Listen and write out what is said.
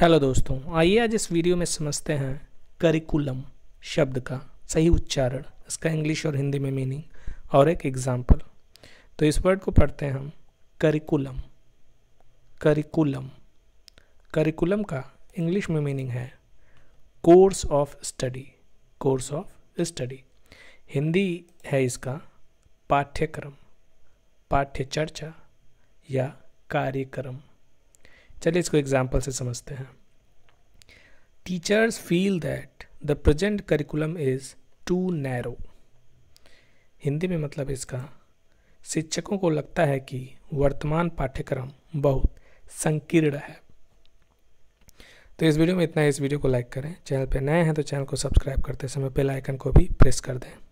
hello दोस्तों आइए आज इस वीडियो में समझते हैं करिकुलम शब्द का सही उच्चारण इसका इंग्लिश और हिंदी में मीनिंग और एक एग्जाम्पल तो इस वर्ड को पढ़ते हैं हम करिकुलम करिकुलम करिकुलम का इंग्लिश में मीनिंग है course of study course of study Hindi है इसका पाठ्यक्रम पाठ्य चर्चा या कार्यक्रम चलिए इसको एग्जाम्पल से समझते हैं teachers feel that the present curriculum is too narrow Hindi में मतलब इसका शिक्षकों को लगता है कि वर्तमान पाठ्यक्रम बहुत संकीर्ण है तो इस वीडियो में इतना इस वीडियो को लाइक करें चैनल पर नए हैं तो चैनल को सब्सक्राइब करते समय बेल आइकन को भी प्रेस कर दें